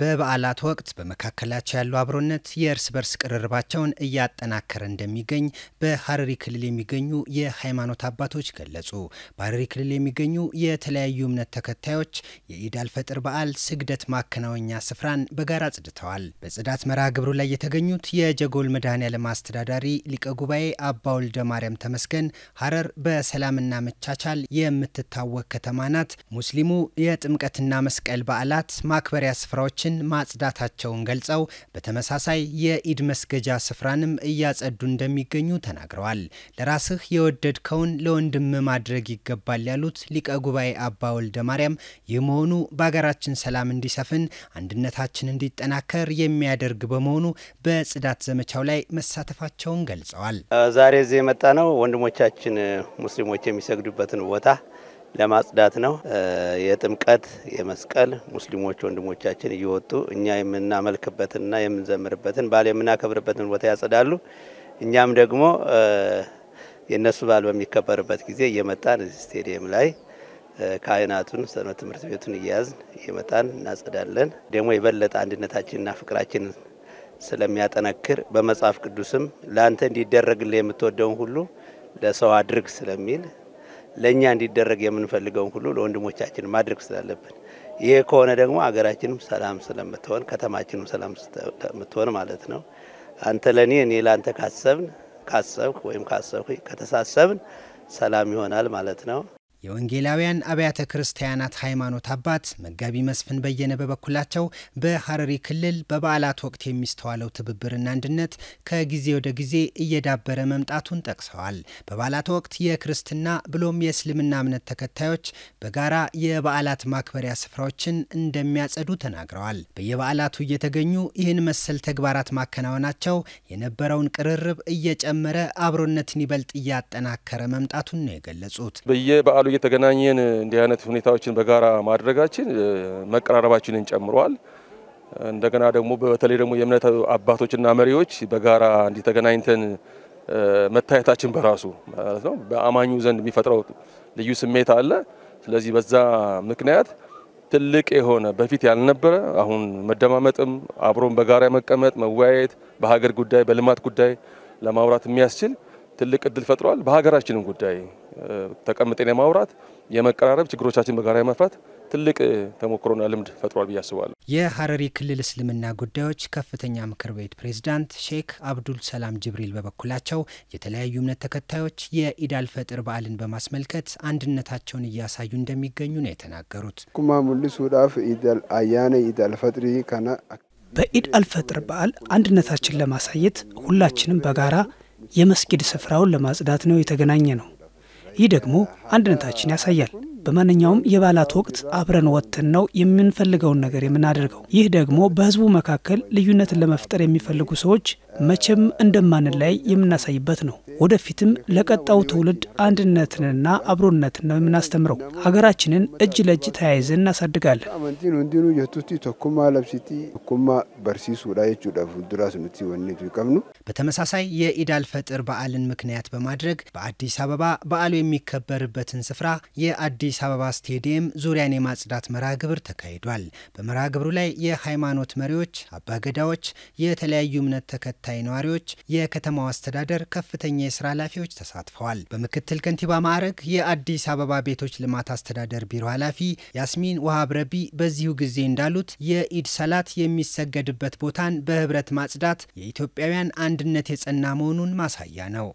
በበዓላት ወቅት በመካከላቸው ያለው አብሮነት የእርስ በርስ ቅርርባቸውን እያጠናከረ እንደሚገኝ በሀረሪ ክልል የሚገኙ የሃይማኖት አባቶች ገለጹ። በሀረሪ ክልል የሚገኙ የተለያዩ እምነት ተከታዮች የኢድ አልፈጥር በዓል ስግደት ማከናወኛ ስፍራን በጋራ ጽድተዋል። በጽዳት መርሃ ግብሩ ላይ የተገኙት የጀጎል መድኃኔዓለም አስተዳዳሪ ሊቀ ጉባኤ አባ ወልደ ማርያም ተመስገን ሀረር በሰላምና መቻቻል የምትታወቅ ከተማ ናት፣ ሙስሊሙ የጥምቀትና መስቀል በዓላት ማክበሪያ ስፍራዎች መንገዶችን ማጽዳታቸውን ገልጸው በተመሳሳይ የኢድ መስገጃ ስፍራንም እያጸዱ እንደሚገኙ ተናግረዋል። ለራስህ የወደድከውን ለወንድም ማድረግ ይገባል ያሉት ሊቀ ጉባኤ አባ ወልደ ማርያም ይህ መሆኑ በሀገራችን ሰላም እንዲሰፍን አንድነታችን እንዲጠናከር የሚያደርግ በመሆኑ በጽዳት ዘመቻው ላይ መሳተፋቸውን ገልጸዋል። ዛሬ እዚህ የመጣ ነው ወንድሞቻችን ሙስሊሞች የሚሰግዱበትን ቦታ ለማጽዳት ነው። የጥምቀት የመስቀል ሙስሊሞች ወንድሞቻችን እየወጡ እኛ የምናመልክበትንና የምንዘምርበትን በዓል የምናከብርበትን ቦታ ያጸዳሉ። እኛም ደግሞ የእነሱ በዓል በሚከበርበት ጊዜ እየመጣን እዚህ ስቴዲየም ላይ ካህናቱን ሰነ ትምህርት ቤቱን እያያዝን እየመጣን እናጸዳለን። ደግሞ የበለጠ አንድነታችንና ፍቅራችንን ስለሚያጠነክር በመጽሐፍ ቅዱስም ለአንተ እንዲደረግልህ የምትወደውን ሁሉ ለሰው አድርግ ስለሚል ለእኛ እንዲደረግ የምንፈልገውን ሁሉ ለወንድሞቻችን ማድረግ ስላለብን ይህ ከሆነ ደግሞ አገራችንም ሰላም ስለምትሆን ከተማችንም ሰላም ስለምትሆን ማለት ነው። አንተ ለእኔ እኔ ለአንተ ካሰብን ካሰብክ ወይም ካሰብክ ከተሳሰብን ሰላም ይሆናል ማለት ነው። የወንጌላውያን አብያተ ክርስቲያናት ሃይማኖት አባት መጋቢ መስፍን በየነ በበኩላቸው በሐረሪ ክልል በበዓላት ወቅት የሚስተዋለው ትብብርና አንድነት ከጊዜ ወደ ጊዜ እየዳበረ መምጣቱን ጠቅሰዋል። በበዓላት ወቅት የክርስትና ብሎም የእስልምና እምነት ተከታዮች በጋራ የበዓላት ማክበሪያ ስፍራዎችን እንደሚያጸዱ ተናግረዋል። በየበዓላቱ እየተገኙ ይህን መሰል ተግባራት ማከናወናቸው የነበረውን ቅርርብ እየጨመረ አብሮነትን ይበልጥ እያጠናከረ መምጣቱን ነው የገለጹት። በየበዓሉ እየተገናኘን እንዲህ አይነት ሁኔታዎችን በጋራ ማድረጋችን መቀራረባችንን ጨምሯል። እንደገና ደግሞ በተለይ ደግሞ የእምነት አባቶችና መሪዎች በጋራ እንዲህ ተገናኝተን መታየታችን በራሱ ማለት ነው በአማኙ ዘንድ የሚፈጥረው ልዩ ስሜት አለ። ስለዚህ በዛ ምክንያት ትልቅ የሆነ በፊት ያልነበረ አሁን መደማመጥም አብሮን በጋራ መቀመጥ መወያየት፣ በሀገር ጉዳይ በልማት ጉዳይ ለማውራት የሚያስችል ትልቅ እድል ፈጥሯል። በሀገራችንም ጉዳይ ተቀምጠን የማውራት የመቀራረብ ችግሮቻችን በጋራ የመፍታት ትልቅ ተሞክሮና ልምድ ፈጥሯል ብዬ አስባለሁ። የሀረሪ ክልል እስልምና ጉዳዮች ከፍተኛ ምክር ቤት ፕሬዝዳንት ሼክ አብዱል ሰላም ጅብሪል በበኩላቸው የተለያዩ እምነት ተከታዮች የኢዳል ፈጥር በዓልን በማስመልከት አንድነታቸውን እያሳዩ እንደሚገኙ ነው የተናገሩት። ኩማ አያነ ኢዳል ፈጥሪ ከና በኢድ አልፈጥር በዓል አንድነታችን ለማሳየት ሁላችንም በጋራ የመስጊድ ስፍራውን ለማጽዳት ነው የተገናኘ ነው። ይህ ደግሞ አንድነታችን ያሳያል። በማንኛውም የበዓላት ወቅት አብረን ወጥተን ነው የምንፈልገውን ነገር የምናደርገው። ይህ ደግሞ በህዝቡ መካከል ልዩነትን ለመፍጠር የሚፈልጉ ሰዎች መቼም እንደማንለይ የምናሳይበት ነው። ወደፊትም ለቀጣው ትውልድ አንድነትንና አብሮነትን ነው የምናስተምረው። ሀገራችንን እጅ ለእጅ ተያይዘን እናሳድጋለን። በተመሳሳይ የኢዳል ፈጥር በዓልን ምክንያት በማድረግ በአዲስ አበባ በዓሉ የሚከበርበትን ስፍራ የአዲስ አበባ ስቴዲየም ዙሪያን የማጽዳት መርሃ ግብር ተካሂዷል። በመርሃ ግብሩ ላይ የሃይማኖት መሪዎች፣ አባገዳዎች፣ የተለያዩ እምነት ተከታ ተከታይ ነዋሪዎች፣ የከተማው አስተዳደር ከፍተኛ የስራ ኃላፊዎች ተሳትፈዋል። በምክትል ከንቲባ ማዕረግ የአዲስ አበባ ቤቶች ልማት አስተዳደር ቢሮ ኃላፊ ያስሚን ውሃብ ረቢ በዚሁ ጊዜ እንዳሉት የኢድ ሰላት የሚሰገድበት ቦታን በህብረት ማጽዳት የኢትዮጵያውያን አንድነት የጸና መሆኑን ማሳያ ነው።